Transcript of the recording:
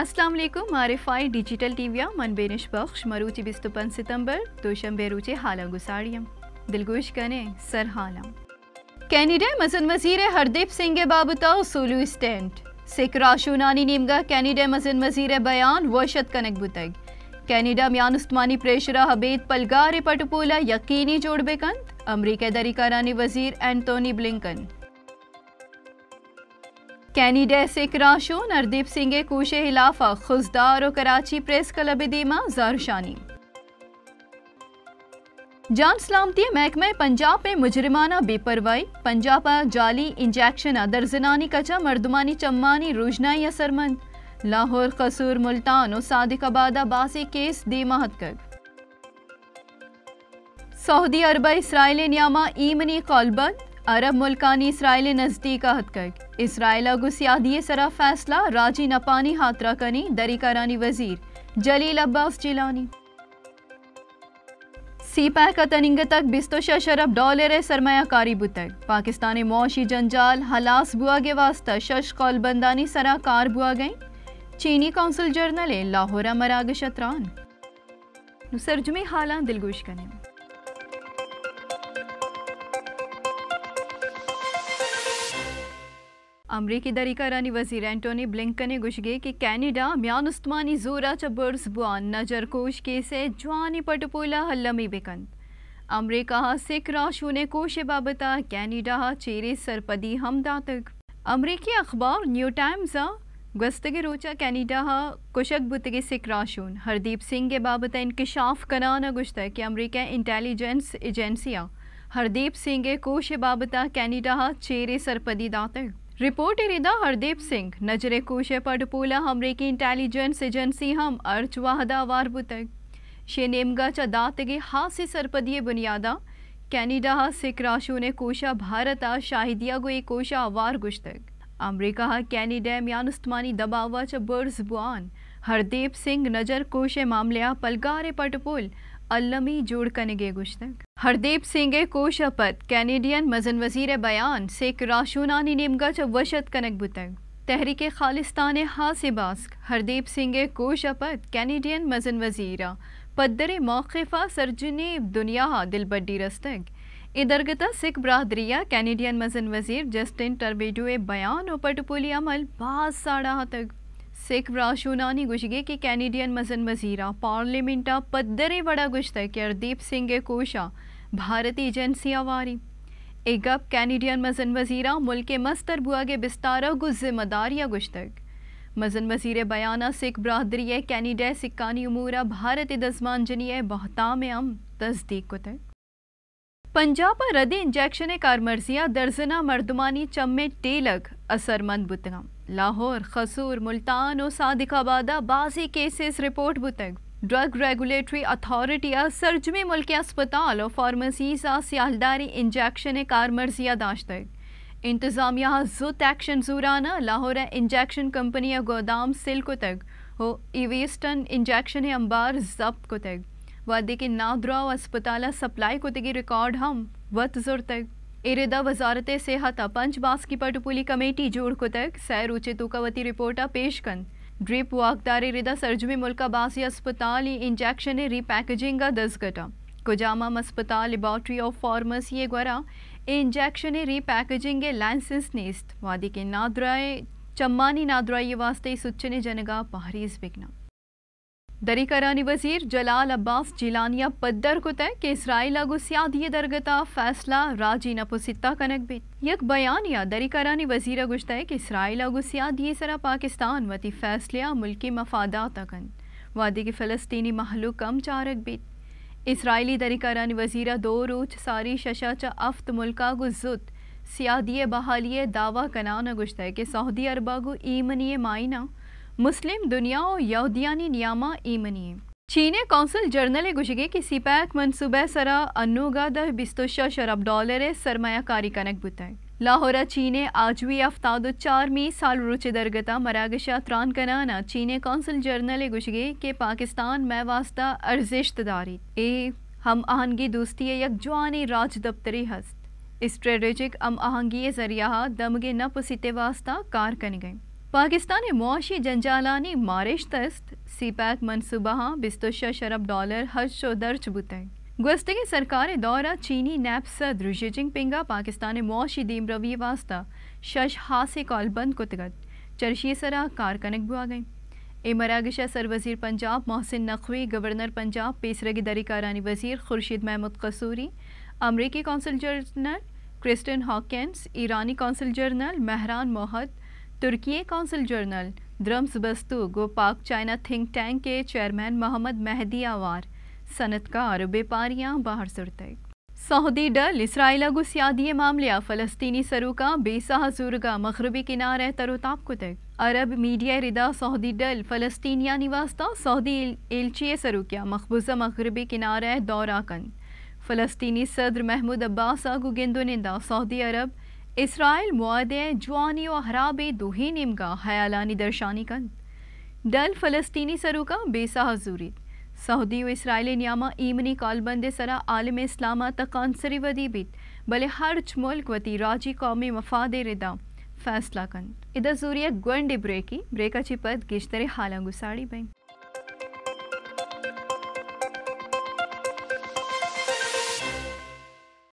अस्सलाम वालेकुम आरिफाई डिजिटल टीविया मन बेनिश बख्श मरूची बिस्तपन सितंबर दोशम रूचे हाला गुसाड़ियम दिलगोश कने सर हाला कैनेडा मजन वजीर हरदीप सिंह बाबुता सोलू स्टेंट सिकरा शूनानी नीमगा कैनेडा मजन वजीर बयान वशत कनक बुतग कैनेडा म्यान उस्मानी प्रेशरा हबेद पलगारे पटपोला यकीनी जोड़ बेकंत अमरीका दरिकारानी वजीर एंटोनी ब्लिंकन से क्राशो नरदीप सिंह कूशे हिलाफ खुजदार और कराची प्रेस क्लब दीमा जारशानी जान सलामती महकमे पंजाब में मुजरमाना बेपरवाही पंजाब जाली इंजेक्शन दर्जनानी कचा मर्दमानी चम्मानी रोजनाई असरमंद लाहौर कसूर मुल्तान और सादिकबादा बासी केस दीमा हदकत सऊदी अरब इसराइली नियामा ईमनी कॉलबंद अरब मुल्कानी इसराइल नज़दीक हदकर्क इसराइल गुसियादिये सरा फैसला राजी नपानी हाथरा कनी दरी करानी वजीर जलील अब्बास जिलानी सीपैक तनिंग तक बिस्तो शरब डॉलर सरमाकारी बुतक पाकिस्तानी मौशी जंजाल हलास बुआ के वास्ता शश कौलबंदानी सरा कार बुआ गई चीनी कौंसल जर्नल लाहौरा मराग शतरान सरजमे हालां दिलगुश कने અમેરિકી દરિકર અને વઝીર એન્ટોની બ્લિન્કને ગુજગે કે કેનેડા મ્યાન ઉસ્માની જોરા ચબર્સ બુઆન નજરકોશ કેસે જ્વાની પટપોલા હલ્લમી બેકંદ અમેરિકા સિખ રાશુને કોશે બાબતા કેનેડા ચેરે સરપદી હમદાતક અમેરિકી અખબાર ન્યૂ ટાઇમ્સ गस्तगे रोचा कैनेडा कुशक बुतगे सिकराशून हरदीप सिंह के बाबत इंकशाफ कनाना गुश्त कि अमरीका इंटेलिजेंस एजेंसियाँ हरदीप सिंह के कोश बाबत कैनेडा चेरे सरपदी दातर रिपोर्टर इदा हरदीप सिंह नजरे कोशे पडपोला की इंटेलिजेंस एजेंसी हम अर्च वाहदा वारबुतक शे नेमगाच्या दातगे हासी सरपदिये बुनियादा कैनेडा हा सिख ने कोशा आ शाहिदिया एक कोशा वार गुश्तक अमरीका हा उस्तमानी दबावा चा बर्ज बुआन हरदीप सिंह नजर कोशे मामल्या पलगारे पटपोल अल्लमी जोड़ कनेगे गुश्तक हरदेप सिंगे को शपथ कैनेडियन मजन वजीर बयान सेक राशुनानी निमगच वशत कनक बुतक तहरीक खालिस्तान हासिबास्क हरदेप सिंगे को शपथ कैनेडियन मजन वजीरा पद्दर मौकफ़ा सरजने दुनिया दिलबड्डी रस्तक इदरगता सिख बरदरिया कैनेडियन मजन वजीर जस्टिन टर्बेडो बयान और पटपोली अमल बाज साढ़ा तक सिख गुजगे ಗುಜಿಗೆ ಕ್ಯಾನಿಡಿಯನ್ मजन ಮಜೀರ ಪಾರ್ಲಿಮೆಂಟ पदरे बड़ा ಗುಜ್ತಕ್ಕೆ हरदीप ಸಿಂಗ್ कोशा ಭಾರತೀಯ ಏಜೆನ್ಸಿಯಾँ वारी एगप कैनेडियन मजन वजीरा मुल्क के मस्तर बुआ के बिस्तारा गु जिम्मेदारिया गुश्तक मजन वजीर बयाना सिख बरदरी कैनेडा सिक्कानी उमूरा भारत दजमान बहता में अम तस्दीक कुतक पंजाब रदे इंजेक्शन कारमर्जिया दर्जना मर्दमानी चम्मे टेलक असरमंद बुतगा लाहौर खसूर मुल्तान और सादिकाबादा बाजी केसेस रिपोर्ट बुतग ड्रग रेगुलेटरी अथॉरिटिया सरजमी मुल्क अस्पताल और फार्मेसीज सियालदारी इंजेक्शन कार मर्जिया दाशतक इंतजामिया जुत एक्शन जूराना लाहौर इंजेक्शन कंपनी गोदाम सिल्क तक हो ईवेस्टन इंजेक्शन अंबार जब्त को तक वादे ವಾದ್ಯಕ್ಕೆ ನಾದ್ರಾವ್ अस्पताल सप्लाई को ಸಪ್ಲೈ रिकॉर्ड हम वत जोर तक इरेदा वजारत सेहत पंच बास की पटपुली कमेटी जोड़ को तक सैर उचे तुकावती रिपोर्ट पेश पेशकन ड्रिप वाकदार इरेदा सर्जमी मुल्का बासी अस्पताल इंजेक्शन रीपैकेजिंग दस घटा कोजामा अस्पताल लेबॉरटरी ऑफ फार्मेसी ग्वारा इंजेक्शन रीपैकेजिंग लाइसेंस नेस्त वादी के नादराए चम्मानी नादराए वास्ते सुच्चने जनगा पहरीज बिगना दरी वजीर जलाल अब्बास जिलानिया पद्दर को तय के इसराइल आगो सियादी दरगता फैसला राजी नपोसिता कनक बिन यक बयान या दरी करानी वजीर अगुश तय के इसराइल आगो सियादी सरा पाकिस्तान वती फैसला मुल्की मफादा तकन वादी की फलस्तीनी महलू कम चारक बिन इसराइली दरी वजीर दो रूच सारी शशा च अफ्त मुल्का गुजुत सियादी बहालिय दावा कनान अगुश तय के सऊदी अरबा गो ईमनिय मायना मुस्लिम दुनिया और यहूदियानी नियामा ईमनी चीन कौंसल जर्नल गुजगे की सिपैक मनसूबे सरा अनुगा दह बिस्तुशा शरब डॉलर सरमाकारी कनक बुतें लाहौर चीन आजवी अफ्ताद चार मी साल रुचि दरगता मरागशा त्रान कनाना चीन कौंसल जर्नल गुजगे के पाकिस्तान में वास्ता अर्जिश दारी ए हम आहंगी दोस्ती यक जवानी राज दफ्तरी हस्त स्ट्रेटेजिक अम आहंगी जरिया दमगे न पुसीते वास्ता कार कन गए पाकिस्तानी मुआशी जंजालानी मारिश तस्त पैक मनसूबा बिस्तोश शरब डॉलर शो दर्ज बुतें गुस्तगी सरकार दौरा चीनी नैब सदर जिजिंग पिंगा पाकिस्तान मुआशी दीम रवी वास्ता शश हासे कॉलबंद कुतगत चरशी सरा कार कनक बुआ गई इमरा गशा सर वजीर पंजाब मोहसिन नकवी गवर्नर पंजाब पेसरगी दरिका रानी वज़ीर खुर्शीद महमूद कसूरी अमरीकी कौंसल जनरल क्रिस्टन हॉकिस ईरानी कौंसल जनरल महरान मोहद तुर्की कौंसिल जर्नल द्रम्स बस्तु गो पाक चाइना थिंक टैंक के चेयरमैन मोहम्मद मेहदी आवार सनतकार व्यापारियाँ बाहर सुरतक सऊदी डल इसराइल गुस्यादी मामलिया फ़लस्तीनी सरुका बेसहा जुर्गा मगरबी किनारे तरोताब को अरब मीडिया रिदा सऊदी डल फ़लस्तीनिया निवासता सऊदी एलचिए सरुकिया मकबूजा मगरबी किनारे कन फ़लस्तीनी सदर महमूद अब्बास गुगिंदो निंदा सऊदी अरब इसराइल मुआदे जुआनी व हराब दोहे नेम का हयालानी दर्शानी कन डल फ़लस्तीनी सरू का बेसा हजूरी सऊदी व इसराइली नियामा ईमनी कालबंद सरा आलम इस्लामा तकानसरी वदी बित भले हर मुल्क वती राजी कौमी मफाद रिदा फैसला कन इधर सूर्य ग्वंडे ब्रेकी ब्रेक अची पद गिश्तरे हालांगु साड़ी बैंक